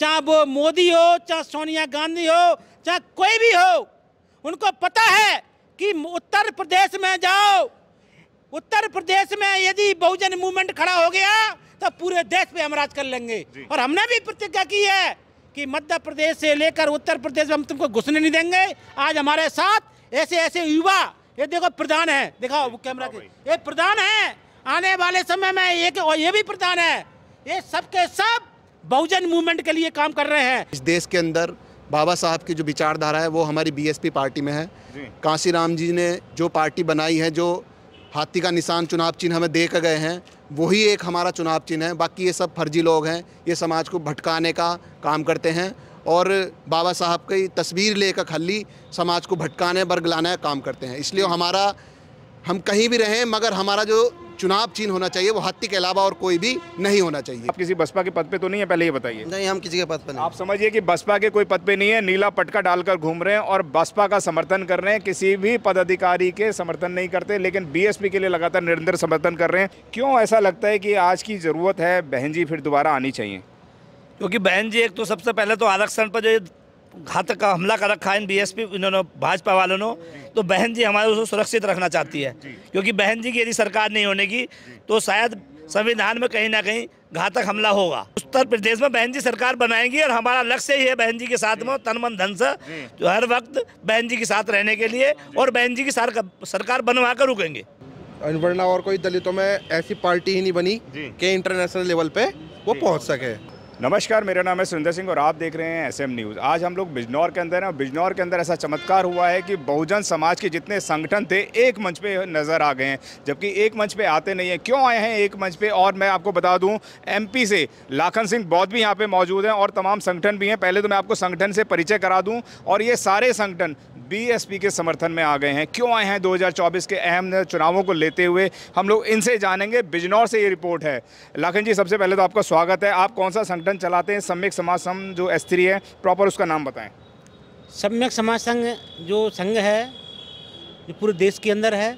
चाहे वो मोदी हो चाहे सोनिया गांधी हो चाहे कोई भी हो उनको पता है कि उत्तर प्रदेश में जाओ उत्तर प्रदेश में यदि बहुजन मूवमेंट खड़ा हो गया तो पूरे देश पे हम राज कर लेंगे और हमने भी प्रतिज्ञा की है कि मध्य प्रदेश से लेकर उत्तर प्रदेश में हम तुमको घुसने नहीं देंगे आज हमारे साथ ऐसे ऐसे युवा ये देखो प्रधान है दिखाओ कैमरा के ये प्रधान है आने वाले समय में ये, ये भी प्रधान है ये सबके सब बहुजन मूवमेंट के लिए काम कर रहे हैं इस देश के अंदर बाबा साहब की जो विचारधारा है वो हमारी बीएसपी पार्टी में है कांसीराम जी ने जो पार्टी बनाई है जो हाथी का निशान चुनाव चिन्ह हमें दे कर गए हैं वही एक हमारा चुनाव चिन्ह है बाकी ये सब फर्जी लोग हैं ये समाज को भटकाने का काम करते हैं और बाबा साहब की तस्वीर लेकर खली समाज को भटकाने वर्ग लाने का काम करते हैं इसलिए हमारा हम कहीं भी रहें मगर हमारा जो चुनाव चिन्ह होना चाहिए वो हत्ती के अलावा और कोई भी नहीं होना चाहिए आप किसी बसपा के पद पे तो नहीं है पहले ये बताइए नहीं हम किसी के पद पे नहीं आप समझिए कि बसपा के कोई पद पे नहीं है नीला पटका डालकर घूम रहे हैं और बसपा का समर्थन कर रहे हैं किसी भी पदाधिकारी के समर्थन नहीं करते लेकिन बी के लिए लगातार निरंतर समर्थन कर रहे हैं क्यों ऐसा लगता है कि आज की ज़रूरत है बहन जी फिर दोबारा आनी चाहिए क्योंकि बहन जी एक तो सबसे पहले तो आरक्षण पर जो घातक का हमला कर रखा है इन बीएसपी इन्होंने भाजपा वालों ने तो बहन जी हमारे उसको सुरक्षित रखना चाहती है क्योंकि बहन जी की यदि सरकार नहीं होने की तो शायद संविधान में कहीं ना कहीं घातक हमला होगा उत्तर प्रदेश में बहन जी सरकार बनाएंगी और हमारा लक्ष्य ही है बहन जी के साथ में तन मन धन से जो हर वक्त बहन जी के साथ रहने के लिए और बहन जी की सरकार बनवा कर रुकेंगे वरना और कोई दलितों में ऐसी पार्टी ही नहीं बनी कि इंटरनेशनल लेवल पे वो पहुंच सके नमस्कार मेरा नाम है सुरेंद्र सिंह और आप देख रहे हैं एसएम न्यूज़ आज हम लोग बिजनौर के अंदर हैं और बिजनौर के अंदर ऐसा चमत्कार हुआ है कि बहुजन समाज के जितने संगठन थे एक मंच पे नज़र आ गए हैं जबकि एक मंच पे आते नहीं हैं क्यों आए हैं एक मंच पे और मैं आपको बता दूं एमपी से लाखन सिंह बौद्ध भी यहाँ पर मौजूद हैं और तमाम संगठन भी हैं पहले तो मैं आपको संगठन से परिचय करा दूँ और ये सारे संगठन बीएसपी के समर्थन में आ गए हैं क्यों आए हैं 2024 के अहम चुनावों को लेते हुए हम लोग इनसे जानेंगे बिजनौर से ये रिपोर्ट है लाखन जी सबसे पहले तो आपका स्वागत है आप कौन सा संगठन चलाते हैं सम्यक समाज संघ जो स्त्री है प्रॉपर उसका नाम बताएँ सम्यक समाज संघ जो संघ है जो पूरे देश के अंदर है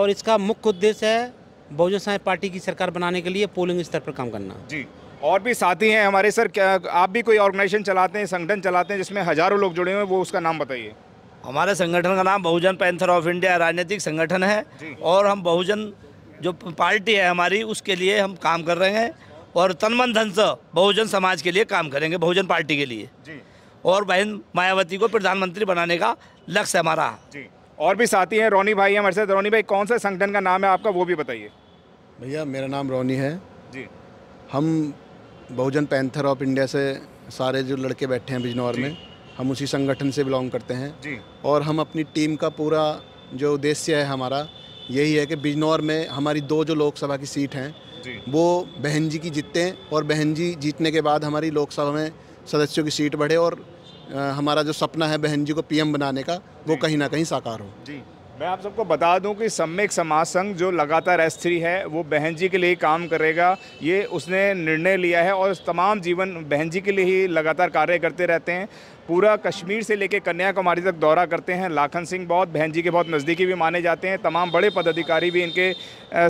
और इसका मुख्य उद्देश्य है बहुजन समाज पार्टी की सरकार बनाने के लिए पोलिंग स्तर पर काम करना जी और भी साथी हैं हमारे सर क्या आप भी कोई ऑर्गेनाइजेशन चलाते हैं संगठन चलाते हैं जिसमें हज़ारों लोग जुड़े हुए हैं वो उसका नाम बताइए हमारे संगठन का नाम बहुजन पैंथर ऑफ इंडिया राजनीतिक संगठन है और हम बहुजन जो पार्टी है हमारी उसके लिए हम काम कर रहे हैं और तनमन धन से बहुजन समाज के लिए काम करेंगे बहुजन पार्टी के लिए और बहन मायावती को प्रधानमंत्री बनाने का लक्ष्य हमारा जी और भी साथी हैं रोनी भाई हमारे साथ रोनी भाई कौन सा संगठन का नाम है आपका वो भी बताइए भैया मेरा नाम रोनी है जी हम बहुजन पैंथर ऑफ इंडिया से सारे जो लड़के बैठे हैं बिजनौर में हम उसी संगठन से बिलोंग करते हैं जी और हम अपनी टीम का पूरा जो उद्देश्य है हमारा यही है कि बिजनौर में हमारी दो जो लोकसभा की सीट हैं वो बहन जी की जीतें और बहन जी जीतने के बाद हमारी लोकसभा में सदस्यों की सीट बढ़े और हमारा जो सपना है बहन जी को पीएम बनाने का वो कहीं ना कहीं साकार हो जी मैं आप सबको बता दूं कि सम्यक समाज संघ जो लगातार एस थ्री है वो बहन जी के लिए काम करेगा ये उसने निर्णय लिया है और तमाम जीवन बहन जी के लिए ही लगातार कार्य करते रहते हैं पूरा कश्मीर से लेकर कन्याकुमारी तक दौरा करते हैं लाखन सिंह बहुत बहन जी के बहुत नज़दीकी भी माने जाते हैं तमाम बड़े पदाधिकारी भी इनके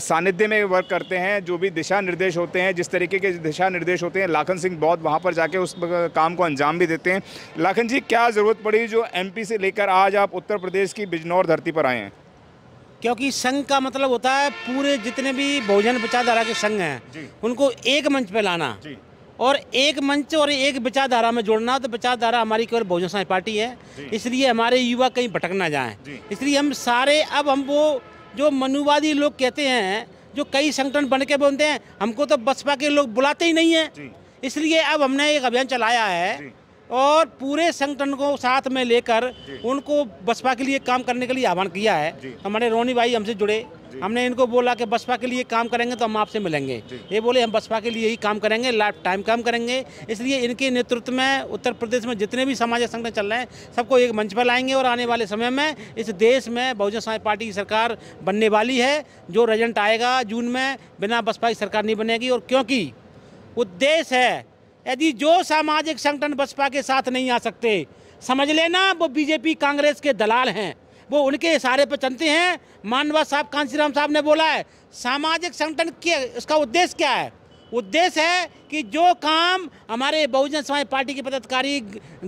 सानिध्य में वर्क करते हैं जो भी दिशा निर्देश होते हैं जिस तरीके के दिशा निर्देश होते हैं लाखन सिंह बहुत वहाँ पर जाके उस काम को अंजाम भी देते हैं लाखन जी क्या ज़रूरत पड़ी जो एम से लेकर आज आप उत्तर प्रदेश की बिजनौर धरती पर आए हैं क्योंकि संघ का मतलब होता है पूरे जितने भी बहुजन विचारधारा के संघ हैं उनको एक मंच पर लाना और एक मंच और एक विचारधारा में जोड़ना तो विचारधारा हमारी केवल बहुजन समाज पार्टी है इसलिए हमारे युवा कहीं भटक ना जाएं इसलिए हम सारे अब हम वो जो मनुवादी लोग कहते हैं जो कई संगठन बन के बनते हैं हमको तो बसपा के लोग बुलाते ही नहीं हैं इसलिए अब हमने एक अभियान चलाया है और पूरे संगठन को साथ में लेकर उनको बसपा के लिए काम करने के लिए आह्वान किया है हमारे रोनी भाई हमसे जुड़े हमने इनको बोला कि बसपा के लिए काम करेंगे तो हम आपसे मिलेंगे ये बोले हम बसपा के लिए ही काम करेंगे लाइफ टाइम काम करेंगे इसलिए इनके नेतृत्व में उत्तर प्रदेश में जितने भी सामाजिक संगठन चल रहे हैं सबको एक मंच पर लाएंगे और आने वाले समय में इस देश में बहुजन समाज पार्टी की सरकार बनने वाली है जो रिजल्ट आएगा जून में बिना बसपा की सरकार नहीं बनेगी और क्योंकि उद्देश्य है यदि जो सामाजिक संगठन बसपा के साथ नहीं आ सकते समझ लेना वो बीजेपी कांग्रेस के दलाल हैं वो उनके इशारे पर चलते हैं मानवा साहब कांसीराम साहब ने बोला है सामाजिक संगठन के इसका उद्देश्य क्या है उद्देश्य है कि जो काम हमारे बहुजन समाज पार्टी के पदाधिकारी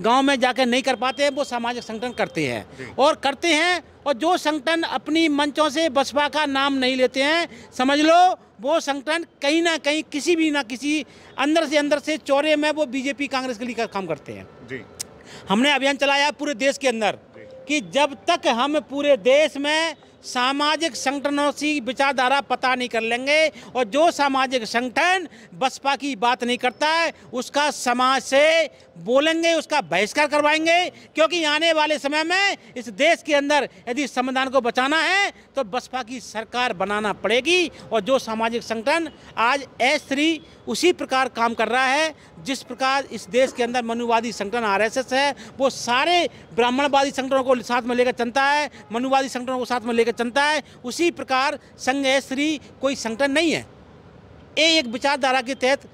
गांव में जाकर नहीं कर पाते हैं वो सामाजिक संगठन करते हैं और करते हैं और जो संगठन अपनी मंचों से बसपा का नाम नहीं लेते हैं समझ लो वो संगठन कहीं ना कहीं किसी भी ना किसी अंदर से अंदर से चौरे में वो बीजेपी कांग्रेस के लिए काम करते हैं जी हमने अभियान चलाया पूरे देश के अंदर कि जब तक हम पूरे देश में सामाजिक संगठनों सी विचारधारा पता नहीं कर लेंगे और जो सामाजिक संगठन बसपा की बात नहीं करता है उसका समाज से बोलेंगे उसका बहिष्कार करवाएंगे क्योंकि आने वाले समय में इस देश के अंदर यदि संविधान को बचाना है तो बसपा की सरकार बनाना पड़ेगी और जो सामाजिक संगठन आज एस थ्री उसी प्रकार काम कर रहा है जिस प्रकार इस देश के अंदर मनुवादी संगठन आरएसएस है वो सारे ब्राह्मणवादी संगठनों को साथ में लेकर चलता है मनुवादी संगठनों को साथ में लेकर चलता है उसी प्रकार संघ एस कोई संगठन नहीं है ये एक विचारधारा के तहत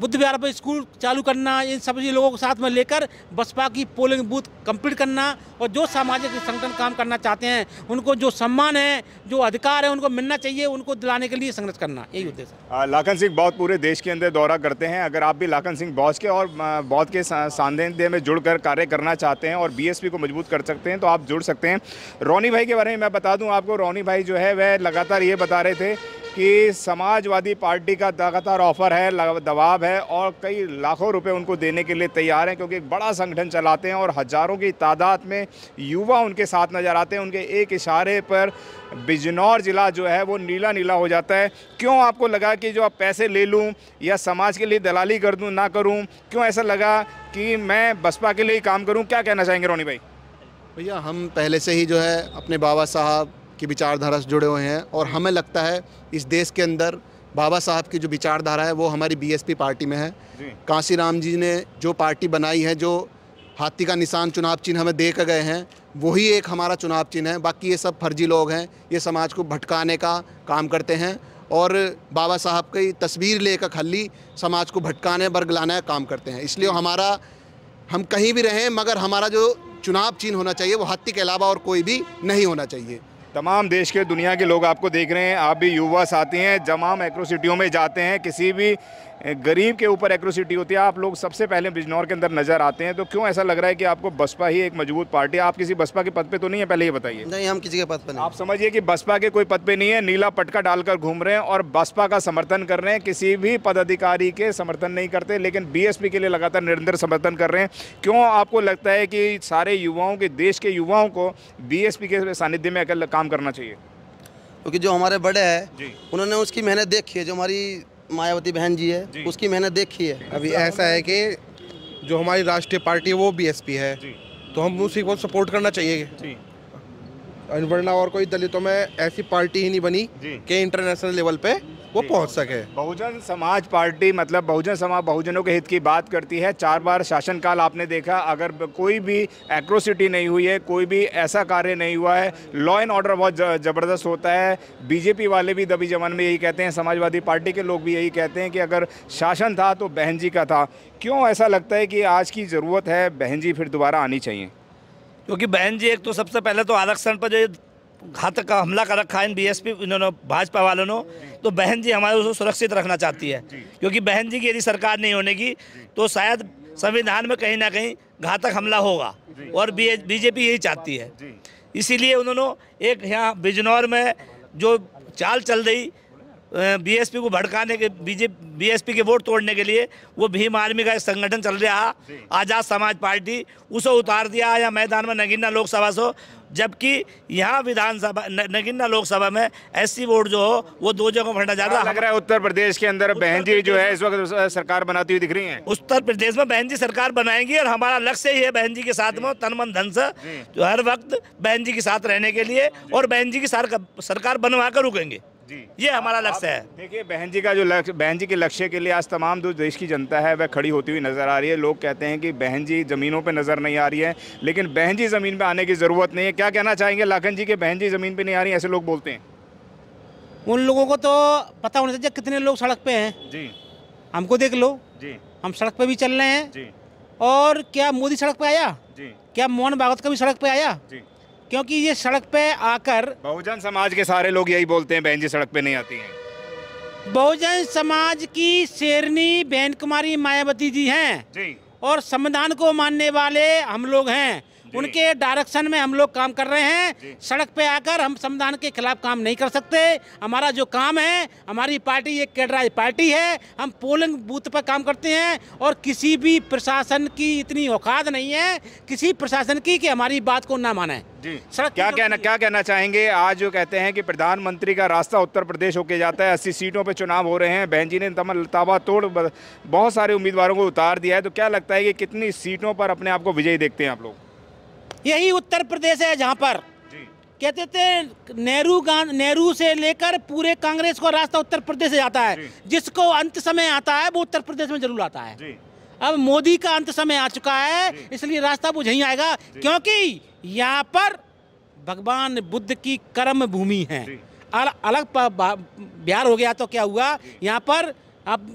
बुद्ध विहार पर स्कूल चालू करना इन सभी लोगों को साथ में लेकर बसपा की पोलिंग बूथ कंप्लीट करना और जो सामाजिक संगठन काम करना चाहते हैं उनको जो सम्मान है जो अधिकार है उनको मिलना चाहिए उनको दिलाने के लिए संघर्ष करना यही उद्देश्य लाखन सिंह बहुत पूरे देश के अंदर दौरा करते हैं अगर आप भी लाखन सिंह बौज के और बौद्ध के सांधे में जुड़कर कार्य करना चाहते हैं और बी को मजबूत कर सकते हैं तो आप जुड़ सकते हैं रोनी भाई के बारे में मैं बता दूँ आपको रोनी भाई जो है वह लगातार ये बता रहे थे कि समाजवादी पार्टी का लगातार ऑफर है दबाव है और कई लाखों रुपए उनको देने के लिए तैयार हैं क्योंकि एक बड़ा संगठन चलाते हैं और हज़ारों की तादाद में युवा उनके साथ नज़र आते हैं उनके एक इशारे पर बिजनौर ज़िला जो है वो नीला नीला हो जाता है क्यों आपको लगा कि जो आप पैसे ले लूँ या समाज के लिए दलाली कर दूँ ना करूँ क्यों ऐसा लगा कि मैं बसपा के लिए काम करूँ क्या कहना चाहेंगे रोनी भाई भैया हम पहले से ही जो है अपने बाबा साहब की विचारधारा से जुड़े हुए हैं और हमें लगता है इस देश के अंदर बाबा साहब की जो विचारधारा है वो हमारी बीएसपी पार्टी में है राम जी ने जो पार्टी बनाई है जो हाथी का निशान चुनाव चिन्ह हमें दे के गए हैं वही एक हमारा चुनाव चिन्ह है बाकी ये सब फर्जी लोग हैं ये समाज को भटकाने का काम करते हैं और बाबा साहब की तस्वीर लेकर खली समाज को भटकाने वर्ग लाने का काम करते हैं इसलिए हमारा हम कहीं भी रहें मगर हमारा जो चुनाव चिन्ह होना चाहिए वो हाथी के अलावा और कोई भी नहीं होना चाहिए तमाम देश के दुनिया के लोग आपको देख रहे हैं आप भी युवा साथी हैं जमाम एक्रोसिटियों सिटियों में जाते हैं किसी भी गरीब के ऊपर एक्रोसिटी होती है आप लोग सबसे पहले बिजनौर के अंदर नज़र आते हैं तो क्यों ऐसा लग रहा है कि आपको बसपा ही एक मजबूत पार्टी है आप किसी बसपा के पद पे तो नहीं है पहले ये बताइए नहीं हम किसी के पद पर नहीं आप समझिए कि बसपा के कोई पद पे नहीं है नीला पटका डालकर घूम रहे हैं और बसपा का समर्थन कर रहे हैं किसी भी पदाधिकारी के समर्थन नहीं करते लेकिन बी के लिए लगातार निरंतर समर्थन कर रहे हैं क्यों आपको लगता है कि सारे युवाओं के देश के युवाओं को बी के सानिध्य में काम करना चाहिए क्योंकि जो हमारे बड़े हैं उन्होंने उसकी मेहनत देखी है जो हमारी मायावती बहन जी है उसकी मेहनत देखी है अभी ऐसा है कि जो हमारी राष्ट्रीय पार्टी है वो बीएसपी है तो हम उसी को सपोर्ट करना चाहिए वरना और कोई दलितों में ऐसी पार्टी ही नहीं बनी कि इंटरनेशनल लेवल पे वो पहुंच सके बहुजन समाज पार्टी मतलब बहुजन समाज बहुजनों के हित की बात करती है चार बार शासनकाल आपने देखा अगर कोई भी एट्रोसिटी नहीं हुई है कोई भी ऐसा कार्य नहीं हुआ है लॉ एंड ऑर्डर बहुत ज़बरदस्त होता है बीजेपी वाले भी दबी जमान में यही कहते हैं समाजवादी पार्टी के लोग भी यही कहते हैं कि अगर शासन था तो बहन जी का था क्यों ऐसा लगता है कि आज की ज़रूरत है बहन जी फिर दोबारा आनी चाहिए क्योंकि बहन जी एक तो सबसे पहले तो आरक्षण पर जो घातक का हमला कर रखा है इन बीएसपी इन्होंने भाजपा वालों ने तो बहन जी हमारे उसको सुरक्षित रखना चाहती है क्योंकि बहन जी की यदि सरकार नहीं होने की तो शायद संविधान में कहीं ना कहीं घातक हमला होगा और बीजेपी यही चाहती है इसीलिए उन्होंने एक यहाँ बिजनौर में जो चाल चल रही बीएसपी को भड़काने के बीजेपी बीएसपी के वोट तोड़ने के लिए वो भीम आर्मी का एक संगठन चल रहा आज़ाद समाज पार्टी उसे उतार दिया या मैदान में नगीना लोकसभा से जबकि यहाँ विधानसभा नगिन्ना लोकसभा में ऐसी वोट जो हो वो दो जगह फटा जा रहा हाँ, है लग रहा है उत्तर प्रदेश के अंदर बहन जी जो है इस वक्त सरकार बनाती हुई दिख रही हैं उत्तर प्रदेश में बहन जी सरकार बनाएंगी और हमारा लक्ष्य ही है बहन जी के साथ में तन मन धन से जो हर वक्त बहन जी के साथ रहने के लिए और बहन जी की सरकार बनवा कर रुकेंगे जी ये हमारा लक्ष्य है देखिए बहन जी का जो लक्ष्य बहन जी के लक्ष्य के लिए आज तमाम जो देश की जनता है वह खड़ी होती हुई नज़र आ रही है लोग कहते हैं कि बहन जी ज़मीनों पर नज़र नहीं आ रही है लेकिन बहन जी ज़मीन पे आने की ज़रूरत नहीं है क्या कहना चाहेंगे लाखन जी के बहन जी ज़मीन पर नहीं आ रही ऐसे लोग बोलते हैं उन लोगों को तो पता होना चाहिए कितने लोग सड़क पे है जी हमको देख लो जी हम सड़क पे भी चल रहे हैं जी और क्या मोदी सड़क पे आया जी क्या मोहन भागवत का भी सड़क पे आया जी क्योंकि ये सड़क पे आकर बहुजन समाज के सारे लोग यही बोलते हैं बहन जी सड़क पे नहीं आती हैं बहुजन समाज की शेरनी बहन कुमारी मायावती जी हैं जी और संविधान को मानने वाले हम लोग हैं उनके डायरेक्शन में हम लोग काम कर रहे हैं सड़क पे आकर हम संविधान के खिलाफ काम नहीं कर सकते हमारा जो काम है हमारी पार्टी एक कैडराइज पार्टी है हम पोलिंग बूथ पर काम करते हैं और किसी भी प्रशासन की इतनी औकात नहीं है किसी प्रशासन की कि हमारी बात को ना माने जी क्या कहना क्या कहना चाहेंगे आज जो कहते हैं कि प्रधानमंत्री का रास्ता उत्तर प्रदेश होके जाता है अस्सी सीटों पर चुनाव हो रहे हैं बहन जी ने ताबा तोड़ बहुत सारे उम्मीदवारों को उतार दिया है तो क्या लगता है कि कितनी सीटों पर अपने आप को विजयी देखते हैं आप लोग यही उत्तर प्रदेश है जहाँ पर कहते थे नेहरू नेहरू से लेकर पूरे कांग्रेस को रास्ता उत्तर प्रदेश से जाता है जिसको अंत समय आता है वो उत्तर प्रदेश में जरूर आता है अब मोदी का अंत समय आ चुका है इसलिए रास्ता वो यहीं आएगा क्योंकि यहाँ पर भगवान बुद्ध की कर्म भूमि है अल, अलग बिहार हो गया तो क्या हुआ यहाँ पर अब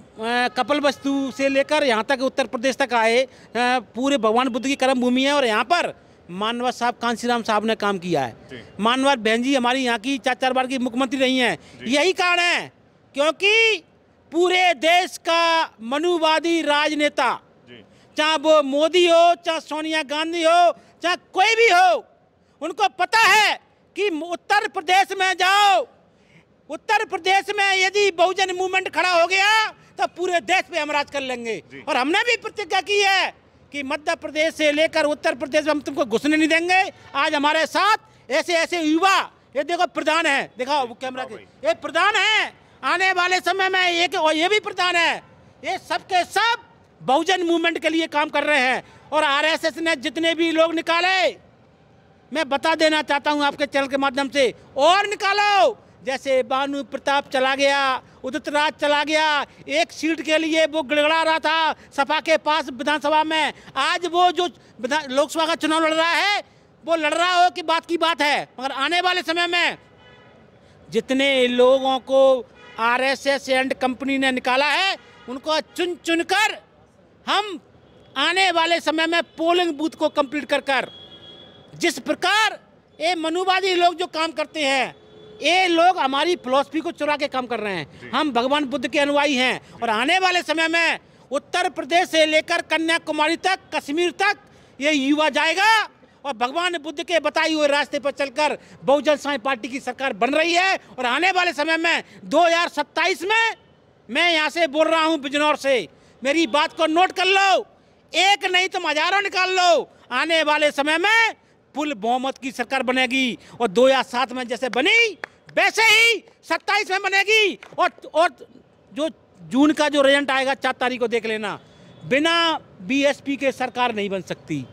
कपल वस्तु से लेकर यहाँ तक उत्तर प्रदेश तक आए पूरे भगवान बुद्ध की कर्म भूमि है और यहाँ पर मानवर साहब कांशीराम साहब ने काम किया है मानवर बहन जी हमारी यहाँ की चार चार बार की मुख्यमंत्री रही हैं यही कारण है क्योंकि पूरे देश का मनुवादी राजनेता चाहे वो मोदी हो चाहे सोनिया गांधी हो चाहे कोई भी हो उनको पता है कि उत्तर प्रदेश में जाओ उत्तर प्रदेश में यदि बहुजन मूवमेंट खड़ा हो गया तो पूरे देश पे हम राज कर लेंगे और हमने भी प्रतिज्ञा की है कि मध्य प्रदेश से लेकर उत्तर प्रदेश में हम तुमको घुसने नहीं देंगे आज हमारे साथ ऐसे ऐसे युवा ये देखो प्रधान है दिखाओ कैमरा के ये प्रधान है आने वाले समय में एक और ये भी प्रधान है ये सबके सब बहुजन मूवमेंट के लिए काम कर रहे हैं और आरएसएस ने जितने भी लोग निकाले मैं बता देना चाहता हूं आपके चैनल के माध्यम से और निकालो जैसे बानू प्रताप चला गया उदित राज चला गया एक सीट के लिए वो गड़गड़ा रहा था सपा के पास विधानसभा में आज वो जो लोकसभा का चुनाव लड़ रहा है वो लड़ रहा हो कि बात की बात है मगर आने वाले समय में जितने लोगों को आरएसएस एंड कंपनी ने निकाला है उनको चुन चुन कर हम आने वाले समय में पोलिंग बूथ को कंप्लीट कर कर जिस प्रकार ये मनुवादी लोग जो काम करते हैं ये लोग हमारी फिलोसफी को चुरा के काम कर रहे हैं हम भगवान बुद्ध के अनुयायी हैं और आने वाले समय में उत्तर प्रदेश से लेकर कन्याकुमारी तक कश्मीर तक ये युवा जाएगा और भगवान बुद्ध के बताए हुए रास्ते पर चलकर बहुजन समाज पार्टी की सरकार बन रही है और आने वाले समय में दो में मैं यहाँ से बोल रहा हूँ बिजनौर से मेरी बात को नोट कर लो एक नहीं तो हजारों निकाल लो आने वाले समय में पुल बहुमत की सरकार बनेगी और दो या सात में जैसे बनी वैसे ही सत्ताईस में बनेगी और और जो जून का जो रिजल्ट आएगा चार तारीख को देख लेना बिना बीएसपी के सरकार नहीं बन सकती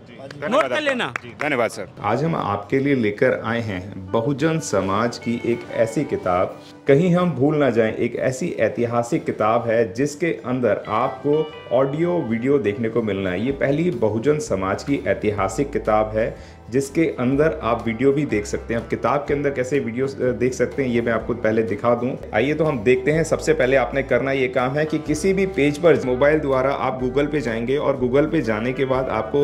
नोट कर लेना धन्यवाद सर आज हम आपके लिए लेकर आए हैं बहुजन समाज की एक ऐसी किताब कहीं हम भूल ना जाएं एक ऐसी ऐतिहासिक किताब है जिसके अंदर आपको ऑडियो वीडियो देखने को मिलना है ये पहली बहुजन समाज की ऐतिहासिक किताब है जिसके अंदर आप वीडियो भी देख सकते हैं आप किताब के अंदर कैसे वीडियो देख सकते हैं ये मैं आपको पहले दिखा दूं आइए तो हम देखते हैं सबसे पहले आपने करना ये काम है कि किसी भी पेज पर मोबाइल द्वारा आप गूगल पे जाएंगे और गूगल पे जाने के बाद आपको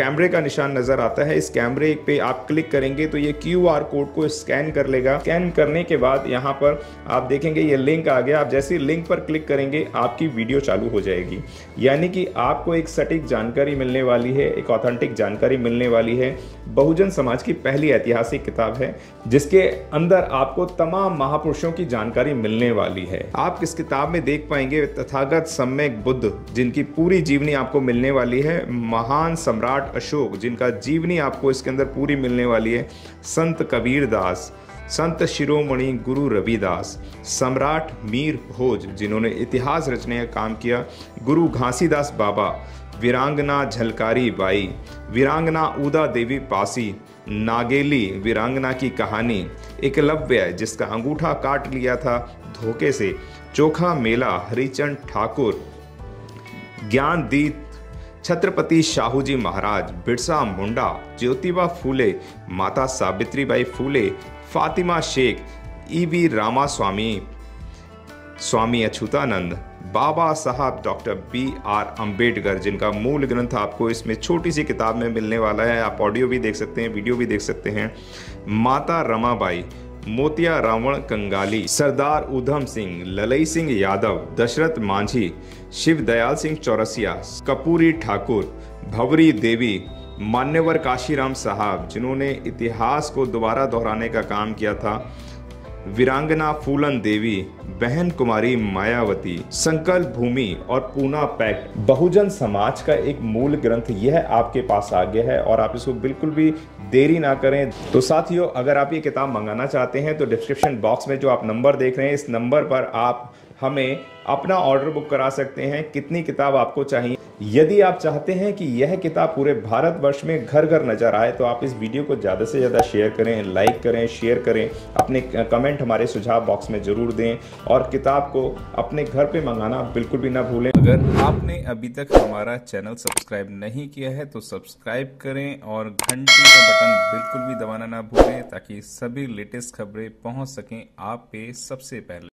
कैमरे का निशान नजर आता है इस कैमरे पे आप क्लिक करेंगे तो ये क्यू कोड को स्कैन कर लेगा स्कैन करने के बाद यहाँ पर आप देखेंगे ये लिंक आ गया आप जैसे लिंक पर क्लिक करेंगे आपकी वीडियो चालू हो जाएगी यानी कि आपको एक सटीक जानकारी मिलने वाली है एक ऑथेंटिक जानकारी मिलने वाली है बहुजन समाज की पहली ऐतिहासिक किताब है जिसके अंदर आपको तमाम महापुरुषों की जानकारी मिलने वाली है आप किस किताब में देख पाएंगे तथागत सम्यक बुद्ध जिनकी पूरी जीवनी आपको मिलने वाली है महान सम्राट अशोक जिनका जीवनी आपको इसके अंदर पूरी मिलने वाली है संत कबीर दास संत शिरोमणि गुरु रविदास सम्राट मीर भोज जिन्होंने इतिहास रचने का काम किया गुरु घासीदास बाबा वीरांगना झलकारी बाई वीरांगना उदा देवी पासी नागेली वीरांगना की कहानी एकलव्य जिसका अंगूठा काट लिया था धोखे से चोखा मेला हरिचंद ठाकुर ज्ञानदीप छत्रपति शाहू जी महाराज बिरसा मुंडा ज्योतिबा फूले माता Savitribai Phule Fatima Sheikh E V Rama Swami Swami Achhutanand Baba Saheb doctor B are Ambedkar जिनका मूल ग्रंथ आपको इसमें छोटी सी किताब में मिलने वाला है आप ऑडियो भी देख सकते हैं वीडियो भी देख सकते हैं माता रमाबाई मोतिया रावण कंगाली सरदार उधम सिंह ललई सिंह यादव दशरथ मांझी शिव दयाल सिंह चौरसिया कपूरी ठाकुर भवरी देवी मान्यवर काशीराम साहब जिन्होंने इतिहास को दोबारा दोहराने का काम किया था वीरांगना फूलन देवी बहन कुमारी मायावती संकल्प भूमि और पूना पैक्ट बहुजन समाज का एक मूल ग्रंथ यह आपके पास आ गया है और आप इसको बिल्कुल भी देरी ना करें तो साथियों अगर आप ये किताब मंगाना चाहते हैं तो डिस्क्रिप्शन बॉक्स में जो आप नंबर देख रहे हैं इस नंबर पर आप हमें अपना ऑर्डर बुक करा सकते हैं कितनी किताब आपको चाहिए यदि आप चाहते हैं कि यह किताब पूरे भारतवर्ष में घर घर नज़र आए तो आप इस वीडियो को ज़्यादा से ज़्यादा शेयर करें लाइक करें शेयर करें अपने कमेंट हमारे सुझाव बॉक्स में ज़रूर दें और किताब को अपने घर पे मंगाना बिल्कुल भी ना भूलें अगर आपने अभी तक हमारा चैनल सब्सक्राइब नहीं किया है तो सब्सक्राइब करें और घंटी का बटन बिल्कुल भी दबाना ना भूलें ताकि सभी लेटेस्ट खबरें पहुँच सकें आप पे सबसे पहले